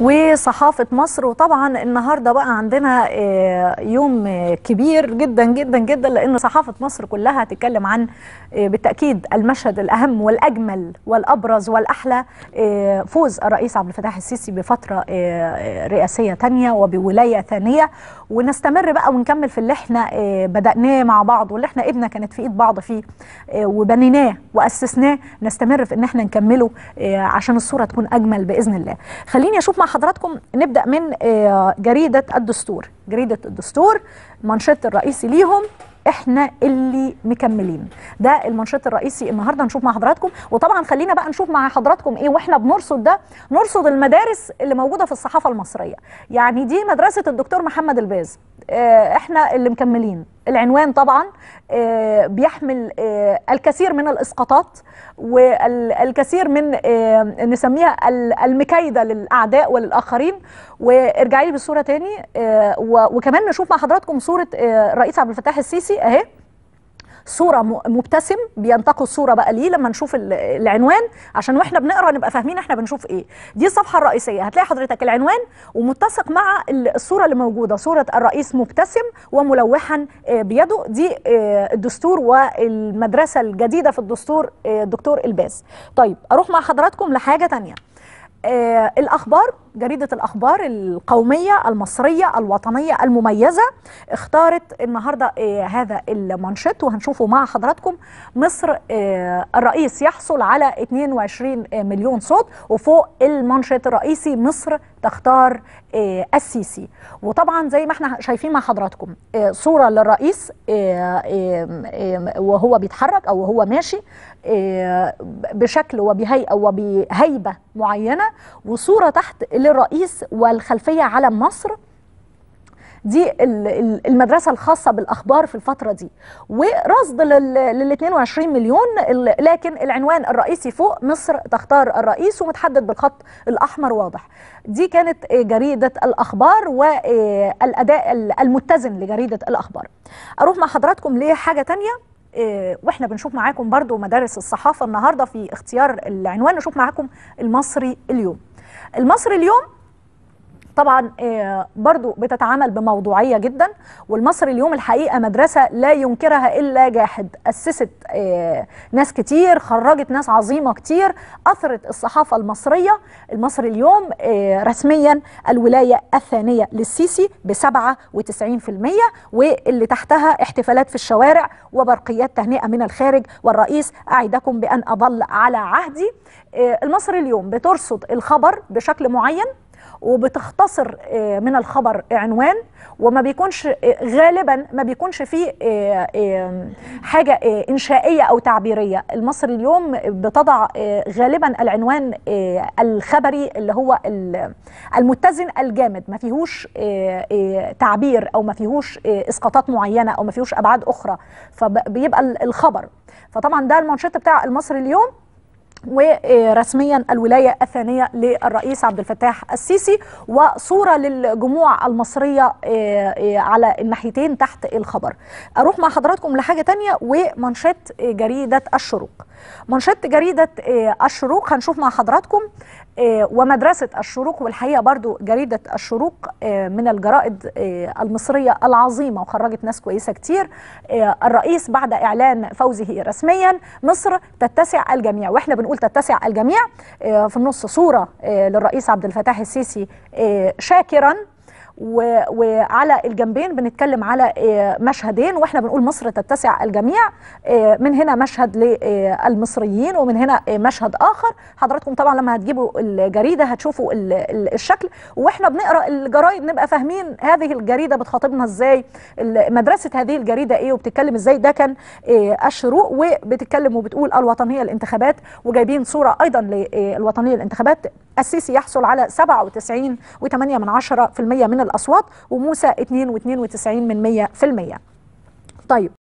وصحافة مصر وطبعا النهاردة بقى عندنا آه، يوم كبير جدا جدا جدا لأن صحافة مصر كلها هتتكلم عن آه، بالتأكيد المشهد الأهم والأجمل والأبرز والأحلى آه، فوز الرئيس عبد الفتاح السيسي بفترة رئاسية تانية وبولاية ثانية ونستمر بقى ونكمل في اللي احنا بدأناه مع بعض واللي احنا ابنا كانت في إيد بعض فيه وبنيناه وأسسناه نستمر في إن احنا نكمله عشان الصورة تكون أجمل بإذن الله خليني أشوف مع حضراتكم نبدا من آه، جريده الدستور جريده الدستور منشط الرئيسي ليهم احنا اللي مكملين ده المنشط الرئيسي النهارده نشوف مع حضراتكم وطبعا خلينا بقى نشوف مع حضراتكم ايه واحنا بنرصد ده نرصد المدارس اللي موجوده في الصحافه المصريه يعني دي مدرسه الدكتور محمد الباز آه، احنا اللي مكملين العنوان طبعا آه، بيحمل آه، الكثير من الإسقاطات والكثير من آه، نسميها المكايدة للأعداء وللآخرين وارجعي لي بالصورة تاني وكمان نشوف مع حضراتكم صورة الرئيس عبد الفتاح السيسي أهي صوره مبتسم بينتقوا الصوره بقى ليه لما نشوف العنوان عشان واحنا بنقرا نبقى فاهمين احنا بنشوف ايه دي الصفحه الرئيسيه هتلاقي حضرتك العنوان ومتسق مع الصوره اللي موجوده صوره الرئيس مبتسم وملوحا آه، بيده دي آه، الدستور والمدرسه الجديده في الدستور الدكتور آه، الباز طيب اروح مع حضراتكم لحاجه ثانيه آه الأخبار جريدة الأخبار القومية المصرية الوطنية المميزة اختارت النهاردة آه هذا المنشط وهنشوفه مع حضراتكم مصر آه الرئيس يحصل على 22 آه، مليون صوت وفوق المنشط الرئيسي مصر تختار آه، السيسي وطبعا زي ما احنا شايفين مع حضراتكم آه، صورة للرئيس وهو بيتحرك أو وهو ماشي بشكل وبهيئة وبهيبة معينة وصورة تحت للرئيس والخلفية علم مصر دي المدرسة الخاصة بالأخبار في الفترة دي ورصد لل 22 مليون لكن العنوان الرئيسي فوق مصر تختار الرئيس ومتحدد بالخط الأحمر واضح دي كانت جريدة الأخبار والأداء آه، المتزن لجريدة الأخبار أروح مع حضراتكم لحاجة تانية آه، واحنا بنشوف معاكم برضو مدارس الصحافه النهارده في اختيار العنوان نشوف معاكم المصري اليوم المصري اليوم طبعا آه، برضو بتتعامل بموضوعيه جدا والمصري اليوم الحقيقه مدرسه لا ينكرها الا جاحد اسست آه، ناس كتير خرجت ناس عظيمه كتير اثرت الصحافه المصريه المصري اليوم آه، رسميا الولايه الثانيه للسيسي ب 97% واللي تحتها احتفالات في الشوارع وبرقيات تهنئه من الخارج والرئيس اعدكم بان اظل على عهدي المصري اليوم بترصد الخبر بشكل معين وبتختصر آه، من الخبر عنوان وما بيكونش آه، غالبا ما بيكونش فيه آه، حاجه انشائيه او تعبيريه المصري اليوم بتضع غالبا العنوان الخبري اللي هو المتزن الجامد ما فيهوش تعبير او ما فيهوش اسقاطات معينه او ما فيهوش ابعاد اخرى فبيبقى الخبر فطبعا ده المانشيت بتاع المصري اليوم ورسميا الولاية الثانية للرئيس عبد الفتاح السيسي وصورة للجموع المصرية آه، آه، على الناحيتين تحت الخبر أروح مع حضراتكم لحاجة تانية ومنشط جريدة الشروق منشط جريدة آه، الشروق هنشوف مع حضراتكم آه، ومدرسة الشروق والحقيقة برضو جريدة الشروق آه، من الجرائد المصرية العظيمة وخرجت ناس كويسة كتير الرئيس بعد إعلان فوزه رسميا مصر تتسع الجميع وإحنا بنقول تتسع الجميع في النص صورة للرئيس عبد الفتاح السيسي شاكرا و... وعلى الجنبين بنتكلم على آه، مشهدين واحنا بنقول مصر تتسع الجميع آه، من هنا مشهد للمصريين آه، ومن هنا مشهد اخر حضراتكم طبعا لما هتجيبوا الجريده هتشوفوا الشكل واحنا بنقرا الجرايد نبقى فاهمين هذه الجريده بتخاطبنا ازاي مدرسه هذه الجريده ايه وبتتكلم ازاي ده كان الشروق وبتتكلم وبتقول الوطنيه الانتخابات وجايبين صوره ايضا للوطنيه الانتخابات السيسي يحصل على 97.8% من, من الأصوات وموسى 92 طيب